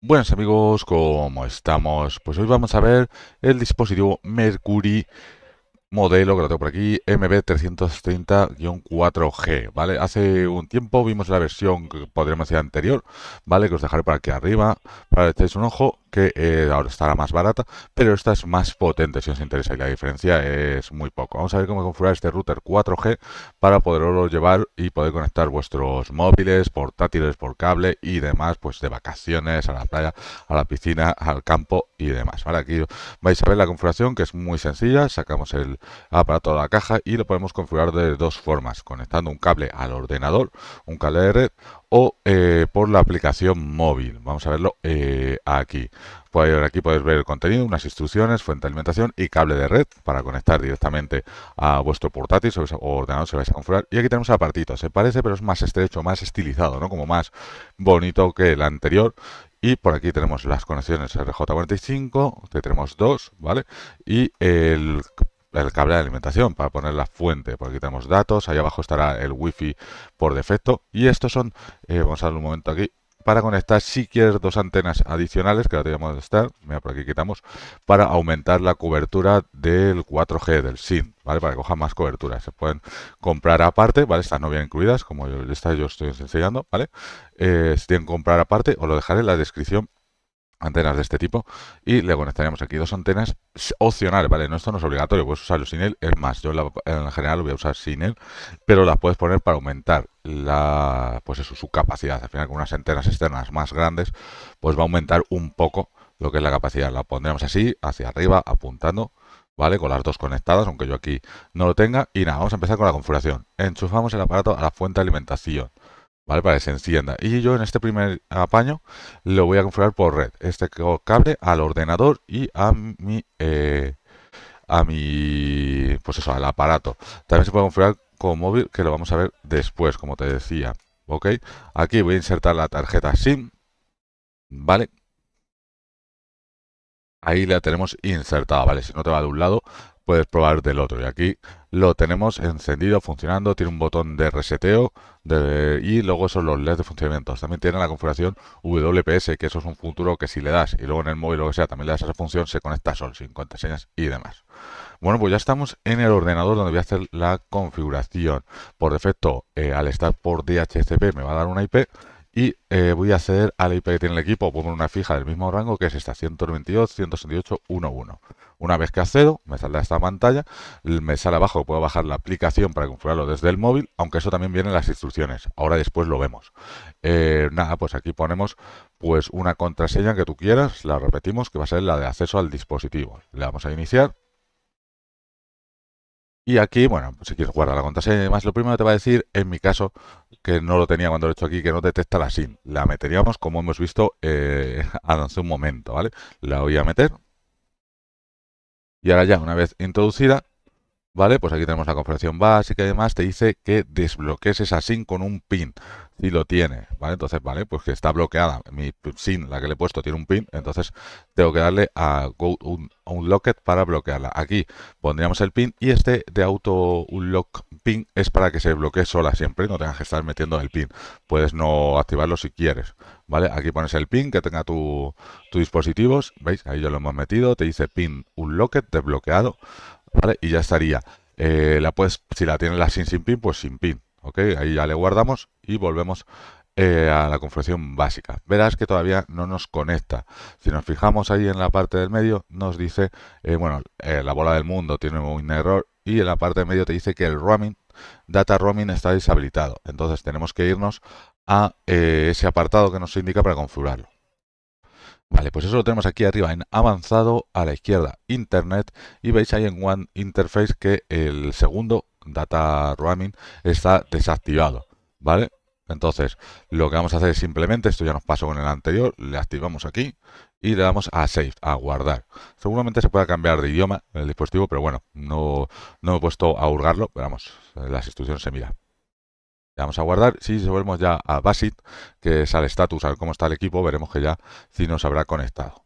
Buenas amigos, ¿cómo estamos? Pues hoy vamos a ver el dispositivo Mercury modelo que lo tengo por aquí, MB330-4G, ¿vale? Hace un tiempo vimos la versión que podríamos decir anterior, ¿vale? Que os dejaré por aquí arriba para que echéis un ojo que eh, ahora estará más barata, pero esta es más potente si os interesa y la diferencia es muy poco. Vamos a ver cómo configurar este router 4G para poderlo llevar y poder conectar vuestros móviles, portátiles por cable y demás, pues de vacaciones, a la playa, a la piscina, al campo y demás. Vale, aquí vais a ver la configuración que es muy sencilla, sacamos el aparato de la caja y lo podemos configurar de dos formas, conectando un cable al ordenador, un cable de red o eh, por la aplicación móvil. Vamos a verlo eh, aquí. aquí podéis ver el contenido, unas instrucciones, fuente de alimentación y cable de red para conectar directamente a vuestro portátil o ordenador se vais a configurar. Y aquí tenemos apartito, se parece pero es más estrecho, más estilizado, ¿no? como más bonito que el anterior. Y por aquí tenemos las conexiones RJ45, tenemos dos, ¿vale? Y el el cable de alimentación para poner la fuente. Por aquí tenemos datos, ahí abajo estará el wifi por defecto. Y estos son, eh, vamos a darle un momento aquí, para conectar si quieres dos antenas adicionales, que la tenemos que estar, mira por aquí quitamos, para aumentar la cobertura del 4G, del SIM, ¿vale? Para que coja más cobertura. Se pueden comprar aparte, ¿vale? Estas no vienen incluidas, como yo, estas yo estoy enseñando, ¿vale? Eh, si tienen que comprar aparte, os lo dejaré en la descripción antenas de este tipo y le conectaremos aquí dos antenas opcionales, ¿vale? No, esto no es obligatorio, puedes usarlo sin él, es más, yo en, general lo voy a usar sin él, pero las puedes poner para aumentar la, pues eso, su capacidad. Al final con unas antenas externas más grandes, pues va a aumentar un poco lo que es la capacidad. La pondremos así, hacia arriba, apuntando, ¿vale? Con las dos conectadas, aunque yo aquí no lo tenga. Y nada, vamos a empezar con la configuración. Enchufamos el aparato a la fuente de alimentación. ¿vale? Para que se encienda. Y yo en este primer apaño lo voy a configurar por red. Este cable al ordenador y a mi... Eh, a mi... pues eso, al aparato. También se puede configurar con móvil, que lo vamos a ver después, como te decía. ¿Ok? Aquí voy a insertar la tarjeta SIM. ¿Vale? Ahí la tenemos insertada, ¿vale? Si no te va de un lado, puedes probar del otro. Y aquí lo tenemos encendido, funcionando, tiene un botón de reseteo y luego son los LEDs de funcionamiento. También tiene la configuración WPS, que eso es un futuro que si le das y luego en el móvil o lo que sea, también le das esa función, se conecta sol, 50 señas y demás. Bueno, pues ya estamos en el ordenador donde voy a hacer la configuración. Por defecto, eh, al estar por DHCP me va a dar una IP y eh, voy a acceder a IP que tiene el equipo, pongo una fija del mismo rango que es esta 122, 168, 11. Una vez que accedo, me saldrá esta pantalla, me sale abajo, puedo bajar la aplicación para configurarlo desde el móvil, aunque eso también viene en las instrucciones, ahora después lo vemos. Eh, nada, pues aquí ponemos pues una contraseña que tú quieras, la repetimos, que va a ser la de acceso al dispositivo. Le vamos a iniciar y aquí, bueno, si quieres guardar la contraseña y demás, lo primero te va a decir, en mi caso, que no lo tenía cuando lo he hecho aquí, que no detecta la SIM. La meteríamos como hemos visto eh, hace un momento, ¿vale? La voy a meter. Y ahora ya, una vez introducida, ¿Vale? Pues aquí tenemos la configuración básica y demás. Te dice que desbloquees esa SIM con un pin. Si lo tiene, ¿vale? Entonces, ¿vale? Pues que está bloqueada. Mi sin la que le he puesto, tiene un pin. Entonces tengo que darle a Go un, locket para bloquearla. Aquí pondríamos el pin y este de Auto Unlock Pin es para que se bloquee sola siempre. No tengas que estar metiendo el pin. Puedes no activarlo si quieres, ¿vale? Aquí pones el pin que tenga tu, tu dispositivos. ¿Veis? Ahí ya lo hemos metido. Te dice pin Unlocked desbloqueado. Y ya estaría. Eh, la puedes, si la tienes la sin sin pin, pues sin pin, ¿ok? Ahí ya le guardamos y volvemos eh, a la configuración básica. Verás que todavía no nos conecta. Si nos fijamos ahí en la parte del medio, nos dice, eh, bueno, la bola del mundo tiene un error y en la parte del medio te dice que el roaming, data roaming está deshabilitado. Entonces tenemos que irnos a ese apartado que nos indica para configurarlo. Vale, pues eso lo tenemos aquí arriba en avanzado, a la izquierda Internet y veis ahí en One Interface que el segundo Data Roaming está desactivado, ¿vale? Entonces, lo que vamos a hacer es simplemente, esto ya nos pasó con el anterior, le activamos aquí y le damos a Save, a guardar. Seguramente se pueda cambiar de idioma el dispositivo, pero bueno, no, no me he puesto a hurgarlo, pero vamos, las instrucciones se mira vamos a guardar. Si volvemos ya a Basit, que es al status, a ver cómo está el equipo, veremos que ya si nos habrá conectado.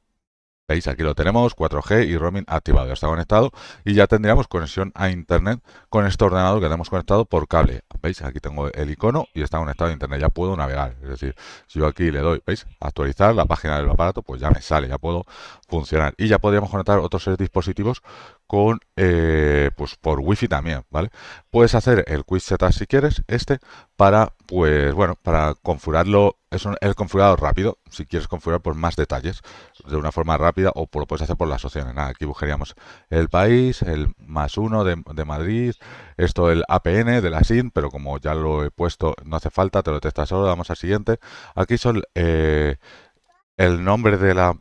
¿Veis? Aquí lo tenemos, 4G y roaming activado. Ya está conectado y ya tendríamos conexión a Internet con este ordenador que tenemos conectado por cable. ¿Veis? Aquí tengo el icono y está conectado a Internet. Ya puedo navegar. Es decir, si yo aquí le doy, ¿veis? Actualizar la página del aparato, pues ya me sale. Ya puedo y ya podríamos conectar otros dispositivos con eh, pues por wifi también, ¿vale? Puedes hacer el quiz setup si quieres, este, para pues bueno, para configurarlo, es el configurado rápido, si quieres configurar por pues, más detalles, de una forma rápida, o pues, lo puedes hacer por las opciones. aquí buscaríamos el país, el más uno de, Madrid, esto el APN de la SIN, pero como ya lo he puesto, no hace falta, te lo testas solo, damos al siguiente. Aquí son eh, el nombre de la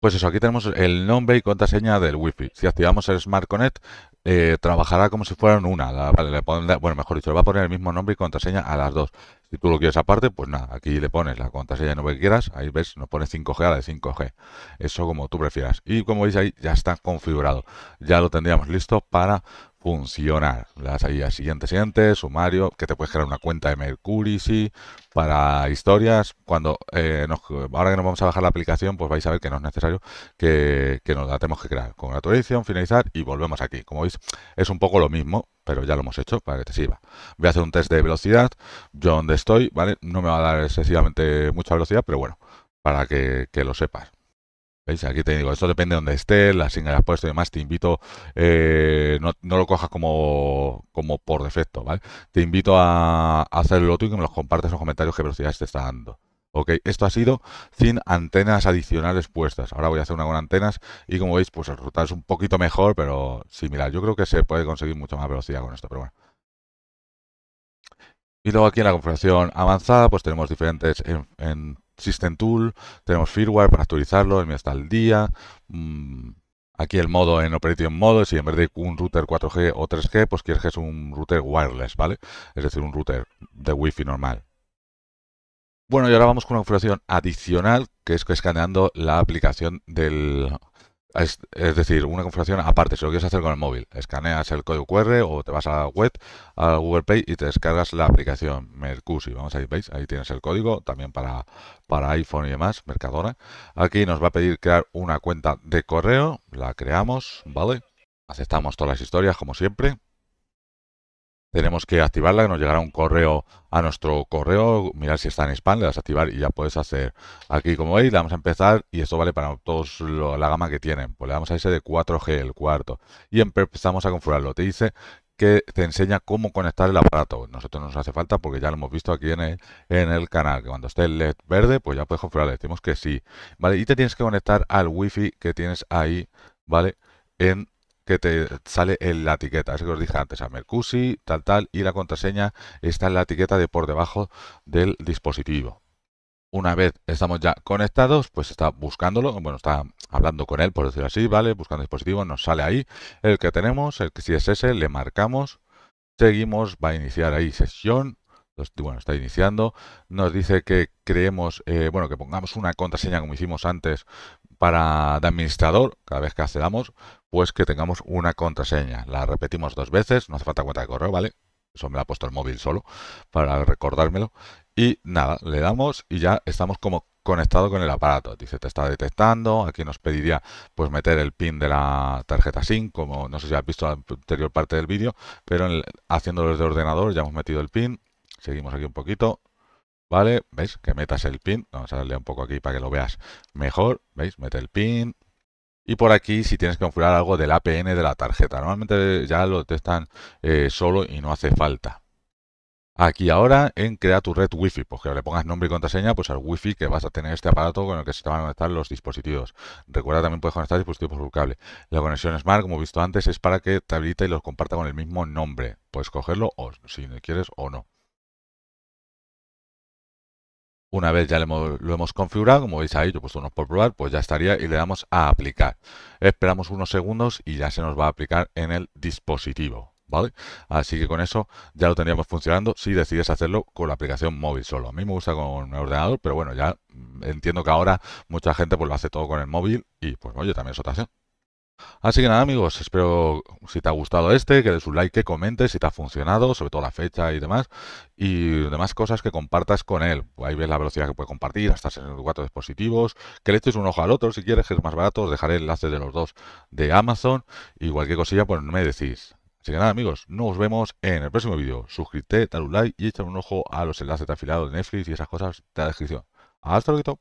pues eso, aquí tenemos el nombre y contraseña del Wi-Fi. Si activamos el Smart Connect, eh, trabajará como si fueran una. bueno, mejor dicho, le va a poner el mismo nombre y contraseña a las dos. Si tú lo quieres aparte, pues nada, aquí le pones la contraseña de nombre que quieras. Ahí ves, nos pone 5G a la de 5G. Eso como tú prefieras. Y como veis ahí, ya está configurado. Ya lo tendríamos listo para funcionar. las siguientes siguiente, siguiente, sumario, que te puedes crear una cuenta de Mercury, si para historias. Cuando eh, nos, ahora que nos vamos a bajar la aplicación, pues vais a ver que no es necesario que, nos la tenemos que crear. con edición, finalizar y volvemos aquí. Como veis, es un poco lo mismo, pero ya lo hemos hecho para que te sirva. Voy a hacer un test de velocidad. Yo donde estoy, ¿vale? No me va a dar excesivamente mucha velocidad, pero bueno, para que lo sepas. Aquí te digo, esto depende de donde estés, las señales puestas y demás. Te invito, eh, no, lo cojas como, como por defecto, ¿vale? Te invito a, hacer hacerlo tú y que me lo compartas en los comentarios qué velocidad te está dando. Ok, esto ha sido sin antenas adicionales puestas. Ahora voy a hacer una con antenas y como veis, pues el resultado es un poquito mejor, pero similar. Yo creo que se puede conseguir mucha más velocidad con esto, pero bueno. Y luego aquí en la configuración avanzada, pues tenemos diferentes System Tool, tenemos firmware para actualizarlo, el mío está al día. Mm, aquí el modo en Operation Mode, si en vez de un router 4G o 3G, pues quieres que es un router wireless, ¿vale? Es decir, un router de Wi-Fi normal. Bueno, y ahora vamos con una configuración adicional, que es escaneando la aplicación del es, decir, una configuración aparte, si lo quieres hacer con el móvil, escaneas el código QR o te vas a la web, a Google Play y te descargas la aplicación Mercusi. Vamos ahí, veis, ahí tienes el código también para, para iPhone y demás, Mercadona. Aquí nos va a pedir crear una cuenta de correo, la creamos, ¿vale? Aceptamos todas las historias como siempre tenemos que activarla, que nos llegará un correo a nuestro correo, mirar si está en spam, le das a activar y ya puedes hacer. Aquí como veis, le vamos a empezar y esto vale para todos la gama que tienen. Pues le damos a ese de 4G, el cuarto, y empezamos a configurarlo. Te dice que te enseña cómo conectar el aparato. Nosotros no nos hace falta porque ya lo hemos visto aquí en el, canal, que cuando esté el LED verde, pues ya puedes configurarlo. Decimos que sí, ¿vale? Y te tienes que conectar al wifi que tienes ahí, ¿vale? En que te sale en la etiqueta. Es que os dije antes, a Mercusi, tal, tal, y la contraseña está en la etiqueta de por debajo del dispositivo. Una vez estamos ya conectados, pues está buscándolo, bueno, está hablando con él, por decirlo así, ¿vale? Buscando dispositivo, nos sale ahí el que tenemos, el que si es ese, le marcamos, seguimos, va a iniciar ahí sesión, pues, bueno, está iniciando, nos dice que creemos, eh, bueno, que pongamos una contraseña como hicimos antes, para de administrador, cada vez que accedamos, pues que tengamos una contraseña. La repetimos dos veces, no hace falta cuenta de correo, ¿vale? Eso me lo ha puesto el móvil solo para recordármelo. Y nada, le damos y ya estamos como conectado con el aparato. Dice, te está detectando. Aquí nos pediría pues meter el pin de la tarjeta SIM, como no sé si has visto la anterior parte del vídeo, pero en el, haciéndolo desde ordenador ya hemos metido el pin. Seguimos aquí un poquito. ¿vale? ¿Veis? Que metas el pin. Vamos a darle un poco aquí para que lo veas mejor. ¿Veis? Mete el pin. Y por aquí si tienes que configurar algo del APN de la tarjeta. Normalmente ya lo detectan eh, solo y no hace falta. Aquí ahora en crear tu red wifi, pues que le pongas nombre y contraseña pues al wifi que vas a tener este aparato con el que se te van a conectar los dispositivos. Recuerda también puedes conectar dispositivos por cable. La conexión Smart, como visto antes, es para que te habilite y los comparta con el mismo nombre. Puedes cogerlo o si quieres o no. Una vez ya lo hemos, configurado, como veis ahí, yo he puesto unos por probar, pues ya estaría y le damos a aplicar. Esperamos unos segundos y ya se nos va a aplicar en el dispositivo. ¿Vale? Así que con eso ya lo tendríamos funcionando si decides hacerlo con la aplicación móvil solo. A mí me gusta con el ordenador, pero bueno, ya mm, entiendo que ahora mucha gente pues lo hace todo con el móvil y pues yo también es otra opción. Así que nada amigos, espero si te ha gustado este, que des un like, que comentes si te ha funcionado, sobre todo la fecha y demás, y demás cosas que compartas con él. Ahí ves la velocidad que puede compartir, hasta cuatro dispositivos, que le eches un ojo al otro si quieres, que es más barato, os dejaré el enlace de los dos de Amazon y cualquier cosilla pues me decís. Así que nada amigos, nos vemos en el próximo vídeo. Suscríbete, dale un like y echa un ojo a los enlaces de afilado de Netflix y esas cosas de la descripción. Hasta luego.